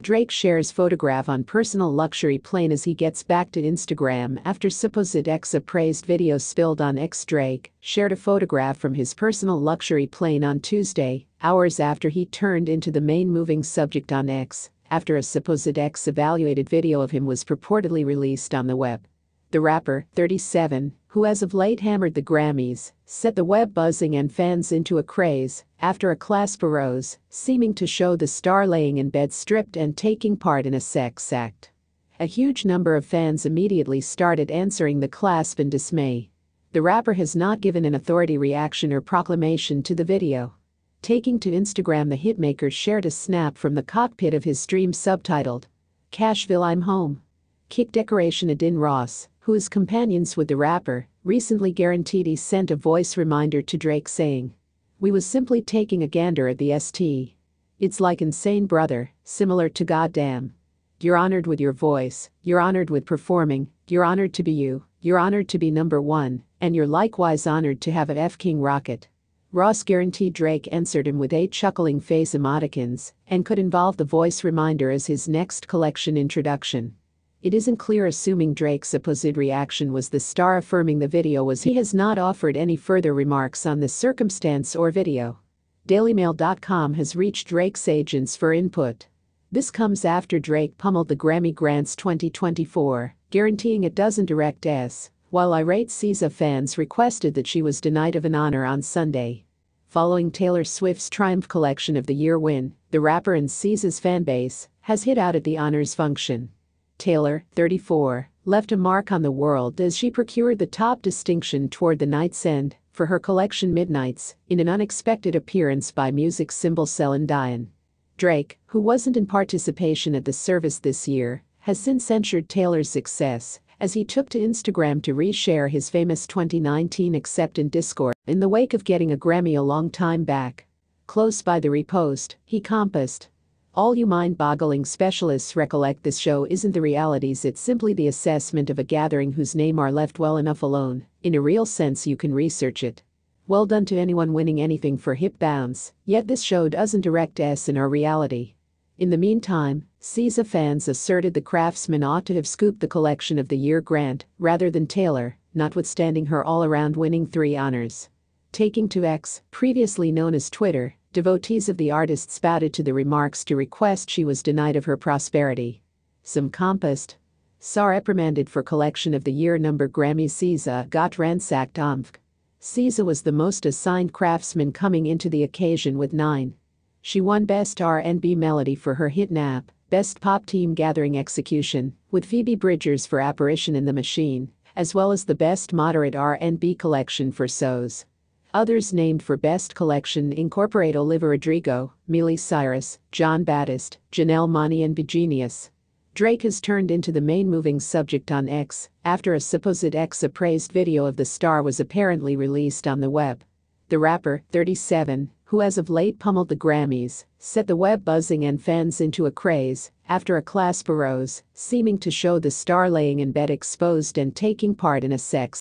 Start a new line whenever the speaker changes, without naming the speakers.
Drake shares photograph on personal luxury plane as he gets back to Instagram after supposed ex-appraised video spilled on ex-Drake, shared a photograph from his personal luxury plane on Tuesday, hours after he turned into the main moving subject on X, after a supposed ex-evaluated video of him was purportedly released on the web. The rapper, 37, who as of late hammered the Grammys, set the web buzzing and fans into a craze after a clasp arose, seeming to show the star laying in bed stripped and taking part in a sex act. A huge number of fans immediately started answering the clasp in dismay. The rapper has not given an authority reaction or proclamation to the video. Taking to Instagram, the hitmaker shared a snap from the cockpit of his stream subtitled, Cashville I'm Home. Kick decoration Adin Ross, who is companions with the rapper, recently guaranteed he sent a voice reminder to Drake saying, We was simply taking a gander at the ST. It's like insane brother, similar to goddamn. You're honored with your voice, you're honored with performing, you're honored to be you, you're honored to be number one, and you're likewise honored to have a F King rocket. Ross guaranteed Drake answered him with eight chuckling face emoticons and could involve the voice reminder as his next collection introduction. It isn't clear assuming Drake's supposed reaction was the star affirming the video was he has not offered any further remarks on this circumstance or video. DailyMail.com has reached Drake's agents for input. This comes after Drake pummeled the Grammy Grants 2024, guaranteeing a dozen direct S, while irate SZA fans requested that she was denied of an honor on Sunday. Following Taylor Swift's Triumph Collection of the Year win, the rapper and SZA's fanbase has hit out at the honors function. Taylor, 34, left a mark on the world as she procured the top distinction toward the night's end for her collection Midnights in an unexpected appearance by music symbol Celine Dion. Drake, who wasn't in participation at the service this year, has since censured Taylor's success as he took to Instagram to reshare his famous 2019 Accept in Discord in the wake of getting a Grammy a long time back. Close by the repost, he compassed all you mind-boggling specialists recollect this show isn't the realities, it's simply the assessment of a gathering whose name are left well enough alone. In a real sense you can research it. Well done to anyone winning anything for Hip Bounds, yet this show doesn't direct us in our reality. In the meantime, CISA fans asserted the craftsman ought to have scooped the collection of the year grant, rather than Taylor, notwithstanding her all-around winning three honors. Taking to X, previously known as Twitter, Devotees of the artist spouted to the remarks to request she was denied of her prosperity. Some compassed. saw reprimanded for collection of the year number Grammy Caesar got ransacked Omsk. Caesar was the most assigned craftsman coming into the occasion with nine. She won Best R&B Melody for her hit Nap, Best Pop Team Gathering Execution, with Phoebe Bridgers for Apparition in the Machine, as well as the Best Moderate R&B Collection for So's. Others named for Best Collection incorporate Oliver Rodrigo, Miley Cyrus, John Battist, Janelle Monae, and Begenius. Drake has turned into the main moving subject on X after a supposed X-appraised video of the star was apparently released on the web. The rapper, 37, who as of late pummeled the Grammys, set the web buzzing and fans into a craze after a clasp arose, seeming to show the star laying in bed exposed and taking part in a sex